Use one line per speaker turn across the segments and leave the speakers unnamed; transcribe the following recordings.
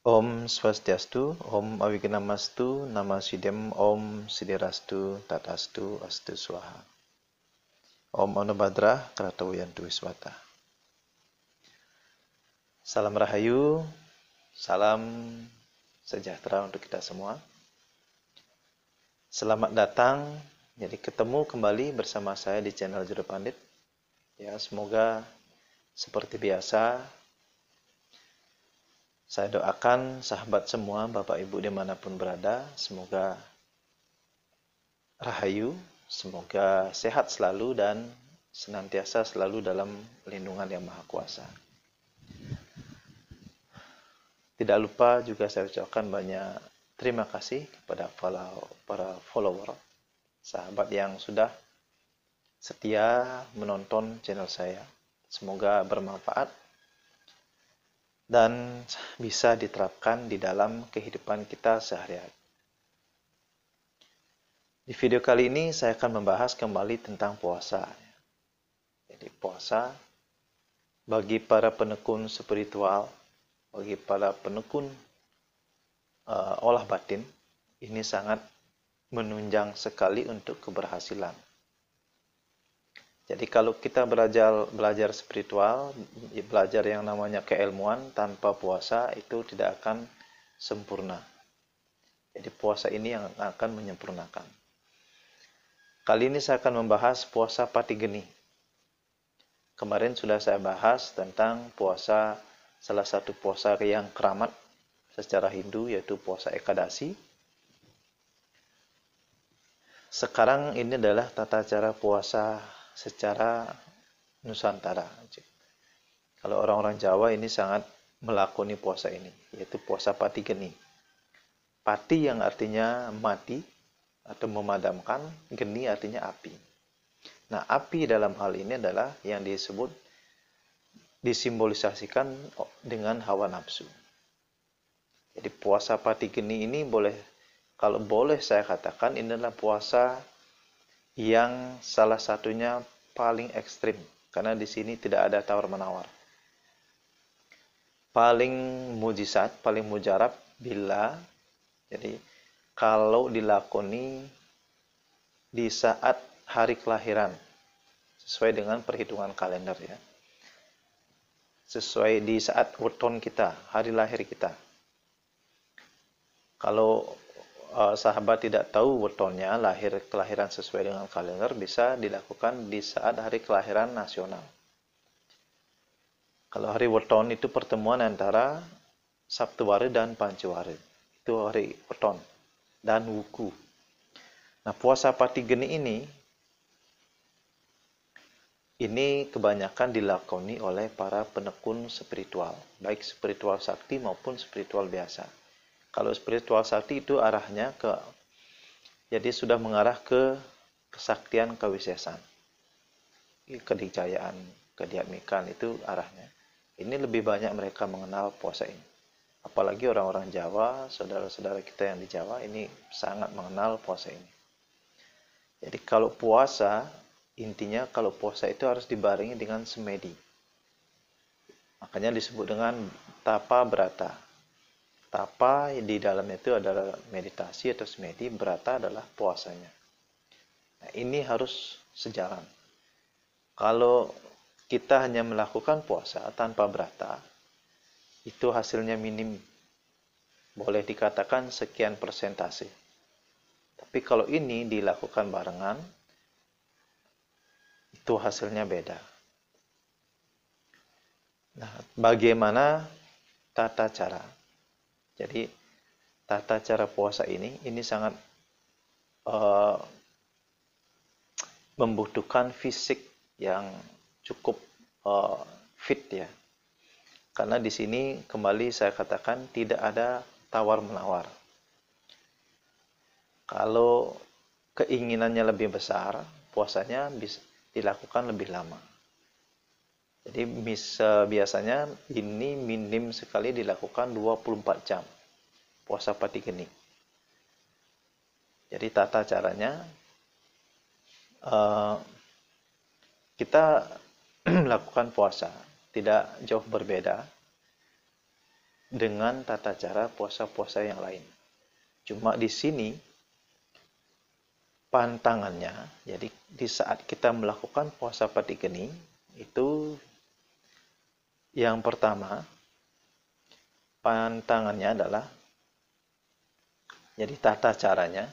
Om Swastiastu, Om Awigenamastu, Nama Sidem, Om Sidirastu, Tatastu, Astu Swaha. Om Anubhadra, Kratawayantu Wiswata. Salam Rahayu, salam sejahtera untuk kita semua. Selamat datang, jadi ketemu kembali bersama saya di channel Juru Pandit. Ya, semoga seperti biasa saya doakan sahabat semua, Bapak Ibu dimanapun berada, semoga rahayu, semoga sehat selalu dan senantiasa selalu dalam lindungan yang maha kuasa. Tidak lupa juga saya ucapkan banyak terima kasih kepada para follower, sahabat yang sudah setia menonton channel saya. Semoga bermanfaat dan bisa diterapkan di dalam kehidupan kita sehari-hari. Di video kali ini saya akan membahas kembali tentang puasa. Jadi puasa bagi para penekun spiritual, bagi para penekun uh, olah batin, ini sangat menunjang sekali untuk keberhasilan. Jadi kalau kita belajar belajar spiritual, belajar yang namanya keilmuan tanpa puasa itu tidak akan sempurna. Jadi puasa ini yang akan menyempurnakan. Kali ini saya akan membahas puasa pati geni. Kemarin sudah saya bahas tentang puasa salah satu puasa yang keramat secara Hindu yaitu puasa Ekadasi. Sekarang ini adalah tata cara puasa secara Nusantara. Kalau orang-orang Jawa ini sangat melakoni puasa ini, yaitu puasa pati geni. Pati yang artinya mati atau memadamkan, geni artinya api. Nah, api dalam hal ini adalah yang disebut disimbolisasikan dengan hawa nafsu. Jadi puasa pati geni ini boleh kalau boleh saya katakan ini adalah puasa yang salah satunya paling ekstrim karena di sini tidak ada tawar menawar. Paling mujizat, paling mujarab bila jadi kalau dilakoni di saat hari kelahiran sesuai dengan perhitungan kalender ya. Sesuai di saat weton kita, hari lahir kita. Kalau uh, sahabat tidak tahu betulnya lahir kelahiran sesuai dengan kalender bisa dilakukan di saat hari kelahiran nasional. Kalau hari weton itu pertemuan antara Sabtu Wari dan Pancawari. Itu hari weton dan wuku. Nah, puasa Patigeni ini ini kebanyakan dilakoni oleh para penekun spiritual, baik spiritual sakti maupun spiritual biasa kalau spiritual sakti itu arahnya ke jadi ya sudah mengarah ke kesaktian kewisesan. kedicayaan kediamikan itu arahnya. Ini lebih banyak mereka mengenal puasa ini. Apalagi orang-orang Jawa, saudara-saudara kita yang di Jawa ini sangat mengenal puasa ini. Jadi kalau puasa, intinya kalau puasa itu harus dibarengi dengan semedi. Makanya disebut dengan tapa berata Tapa di dalamnya itu adalah meditasi atau semedi, berata adalah puasanya. Nah, ini harus sejalan. Kalau kita hanya melakukan puasa tanpa berata, itu hasilnya minim. Boleh dikatakan sekian persentase. Tapi kalau ini dilakukan barengan, itu hasilnya beda. Nah, bagaimana tata cara? Jadi tata cara puasa ini ini sangat uh, membutuhkan fisik yang cukup uh, fit ya. Karena di sini kembali saya katakan tidak ada tawar-menawar. Kalau keinginannya lebih besar, puasanya bisa dilakukan lebih lama. Jadi bisa eh, biasanya ini minim sekali dilakukan 24 jam puasa pati geni. Jadi tata caranya uh, kita melakukan puasa tidak jauh berbeda dengan tata cara puasa-puasa yang lain. Cuma di sini pantangannya, jadi di saat kita melakukan puasa pati geni itu yang pertama, pantangannya adalah jadi tata caranya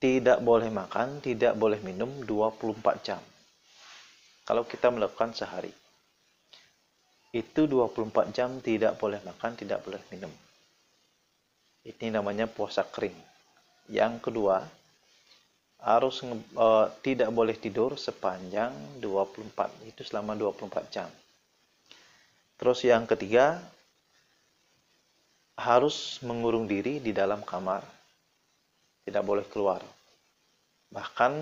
tidak boleh makan, tidak boleh minum 24 jam. Kalau kita melakukan sehari. Itu 24 jam tidak boleh makan, tidak boleh minum. Ini namanya puasa kering. Yang kedua, harus uh, tidak boleh tidur sepanjang 24 itu selama 24 jam. Terus yang ketiga harus mengurung diri di dalam kamar. Tidak boleh keluar. Bahkan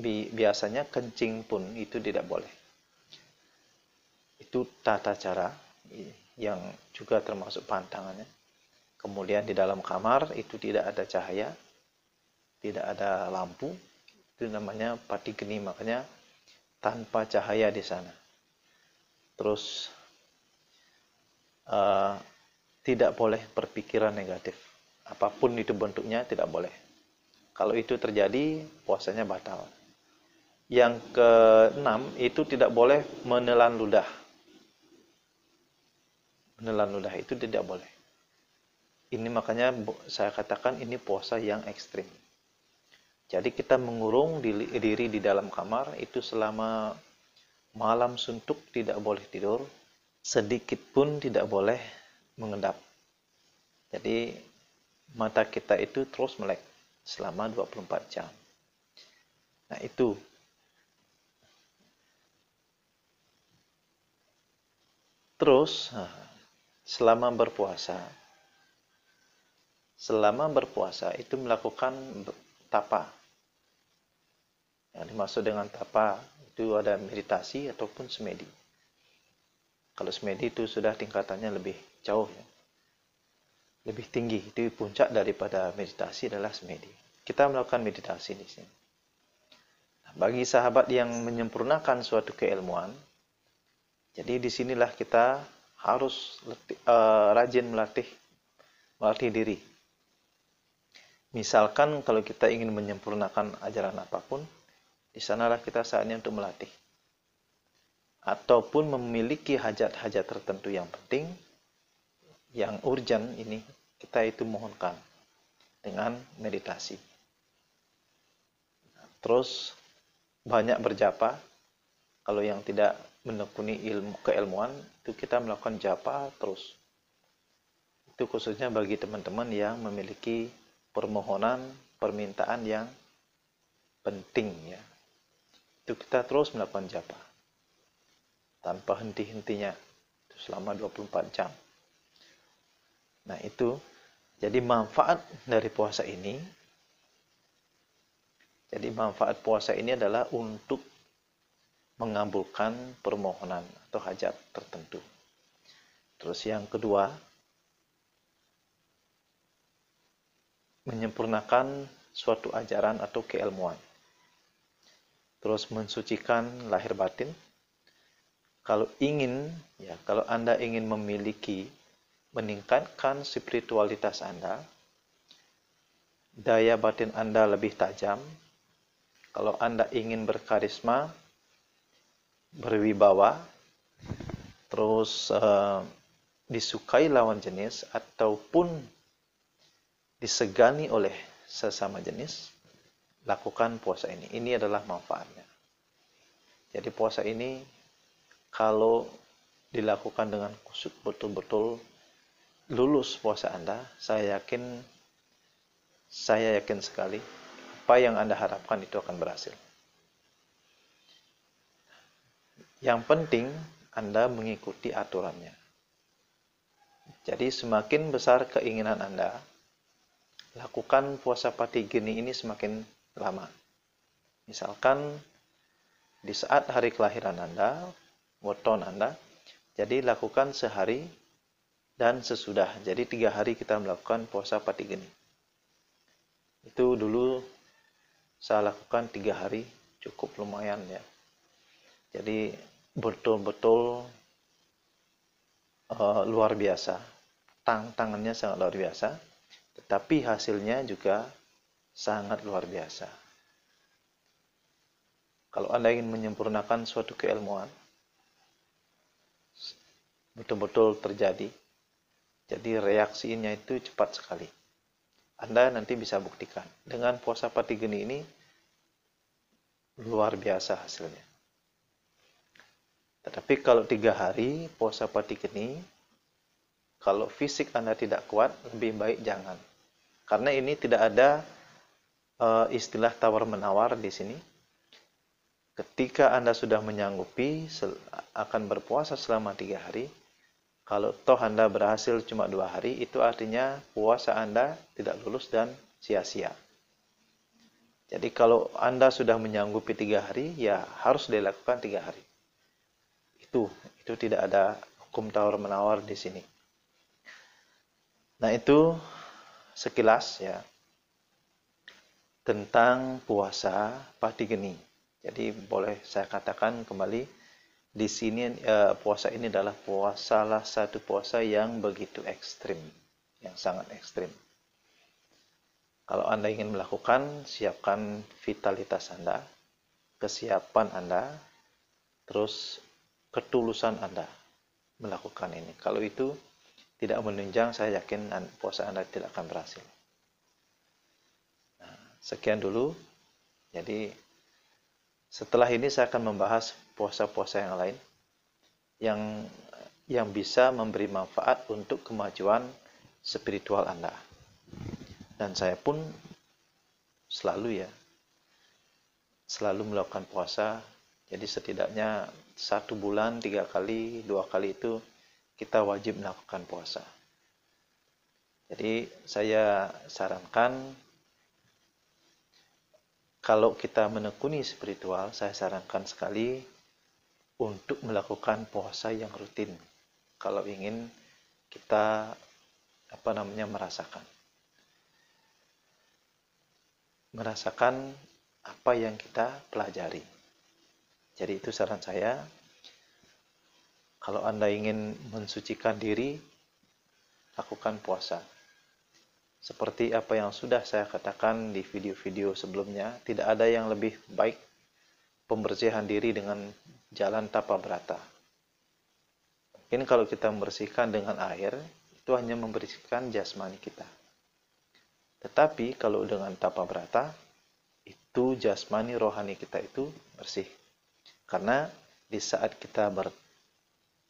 bi biasanya kencing pun itu tidak boleh. Itu tata cara yang juga termasuk pantangannya. Kemudian di dalam kamar itu tidak ada cahaya, tidak ada lampu itu namanya pati geni makanya tanpa cahaya di sana terus uh, tidak boleh berpikiran negatif apapun itu bentuknya tidak boleh kalau itu terjadi puasanya batal yang keenam itu tidak boleh menelan ludah menelan ludah itu tidak boleh ini makanya saya katakan ini puasa yang ekstrim jadi kita mengurung diri di dalam kamar itu selama malam suntuk tidak boleh tidur, sedikit pun tidak boleh mengendap. Jadi mata kita itu terus melek selama 24 jam. Nah, itu Terus, selama berpuasa, selama berpuasa itu melakukan tapa. Yang dimaksud dengan tapa itu ada meditasi ataupun semedi. Kalau semedi itu sudah tingkatannya lebih jauh ya. Lebih tinggi, itu puncak daripada meditasi adalah semedi. Kita melakukan meditasi di sini. Nah, bagi sahabat yang menyempurnakan suatu keilmuan, jadi disinilah kita harus letih, eh, uh, rajin melatih melatih diri Misalkan kalau kita ingin menyempurnakan ajaran apapun, di sanalah kita saatnya untuk melatih. Ataupun memiliki hajat-hajat tertentu yang penting, yang urgen ini, kita itu mohonkan dengan meditasi. Terus banyak berjapa, kalau yang tidak menekuni ilmu keilmuan itu kita melakukan japa terus. Itu khususnya bagi teman-teman yang memiliki permohonan, permintaan yang penting ya. Itu kita terus melakukan japa tanpa henti-hentinya selama 24 jam. Nah, itu jadi manfaat dari puasa ini jadi manfaat puasa ini adalah untuk mengabulkan permohonan atau hajat tertentu. Terus yang kedua, menyempurnakan suatu ajaran atau keilmuan. Terus mensucikan lahir batin. Kalau ingin, ya, kalau Anda ingin memiliki, meningkatkan spiritualitas Anda, daya batin Anda lebih tajam. Kalau Anda ingin berkarisma, berwibawa, terus uh, disukai lawan jenis ataupun disegani oleh sesama jenis, lakukan puasa ini. Ini adalah manfaatnya. Jadi puasa ini kalau dilakukan dengan kusut betul-betul lulus puasa Anda, saya yakin saya yakin sekali apa yang Anda harapkan itu akan berhasil. Yang penting Anda mengikuti aturannya. Jadi semakin besar keinginan Anda, lakukan puasa pati gini ini semakin lama. Misalkan di saat hari kelahiran Anda, weton Anda, jadi lakukan sehari dan sesudah. Jadi tiga hari kita melakukan puasa pati gini. Itu dulu saya lakukan tiga hari, cukup lumayan ya. Jadi betul-betul uh, luar biasa. Tang tangannya sangat luar biasa tapi hasilnya juga sangat luar biasa. Kalau Anda ingin menyempurnakan suatu keilmuan, betul-betul terjadi. Jadi reaksinya itu cepat sekali. Anda nanti bisa buktikan. Dengan puasa pati geni ini, luar biasa hasilnya. Tetapi kalau tiga hari puasa pati geni, kalau fisik Anda tidak kuat, lebih baik jangan karena ini tidak ada uh, istilah tawar menawar di sini ketika Anda sudah menyanggupi akan berpuasa selama tiga hari, kalau toh Anda berhasil cuma dua hari, itu artinya puasa Anda tidak lulus dan sia-sia. Jadi kalau Anda sudah menyanggupi tiga hari, ya harus dilakukan tiga hari. Itu, itu tidak ada hukum tawar menawar di sini. Nah itu sekilas ya tentang puasa Patigeni. Jadi boleh saya katakan kembali di sini eh, puasa ini adalah puasa salah satu puasa yang begitu ekstrim, yang sangat ekstrim. Kalau Anda ingin melakukan, siapkan vitalitas Anda, kesiapan Anda, terus ketulusan Anda melakukan ini. Kalau itu tidak menunjang, saya yakin puasa Anda tidak akan berhasil. Nah, sekian dulu. Jadi, setelah ini saya akan membahas puasa-puasa yang lain yang yang bisa memberi manfaat untuk kemajuan spiritual Anda. Dan saya pun selalu ya selalu melakukan puasa jadi setidaknya satu bulan tiga kali dua kali itu kita wajib melakukan puasa. Jadi saya sarankan kalau kita menekuni spiritual, saya sarankan sekali untuk melakukan puasa yang rutin. Kalau ingin kita apa namanya merasakan merasakan apa yang kita pelajari. Jadi itu saran saya kalau Anda ingin mensucikan diri, lakukan puasa. Seperti apa yang sudah saya katakan di video-video sebelumnya, tidak ada yang lebih baik pembersihan diri dengan jalan tapa berata. Mungkin kalau kita membersihkan dengan air, itu hanya membersihkan jasmani kita. Tetapi kalau dengan tapa berata, itu jasmani rohani kita itu bersih. Karena di saat kita bertemu,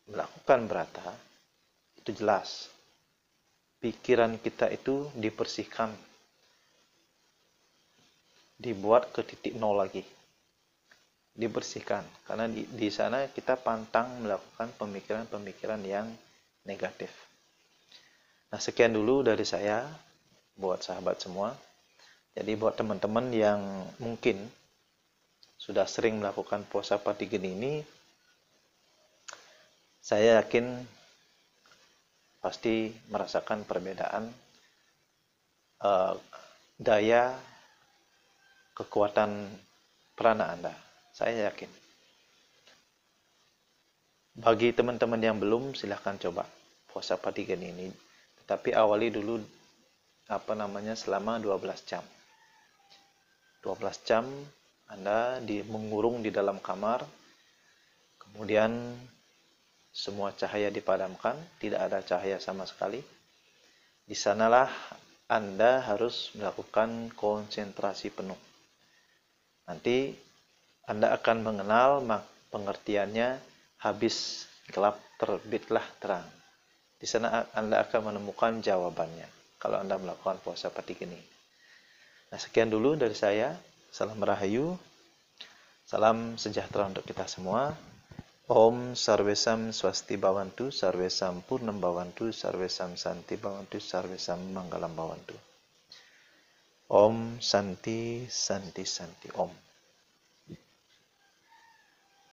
melakukan berata itu jelas pikiran kita itu dibersihkan dibuat ke titik nol lagi dibersihkan karena di, di sana kita pantang melakukan pemikiran-pemikiran yang negatif. Nah, sekian dulu dari saya buat sahabat semua. Jadi buat teman-teman yang mungkin sudah sering melakukan puasa pati geni ini saya yakin pasti merasakan perbedaan uh, daya kekuatan prana Anda. Saya yakin. Bagi teman-teman yang belum, silahkan coba puasa patigen ini. Tetapi awali dulu apa namanya selama 12 jam. 12 jam Anda di, mengurung di dalam kamar, kemudian semua cahaya dipadamkan, tidak ada cahaya sama sekali. Di sanalah Anda harus melakukan konsentrasi penuh. Nanti Anda akan mengenal pengertiannya habis gelap terbitlah terang. Di sana Anda akan menemukan jawabannya kalau Anda melakukan puasa petik ini. Nah, sekian dulu dari saya. Salam rahayu. Salam sejahtera untuk kita semua. Om Sarvesam Swasti Bhavantu, Sarvesam Purnam Bhavantu, Sarvesam Santi Bhavantu, Sarvesam Mangalam Bhavantu. Om Santi Santi Santi Om.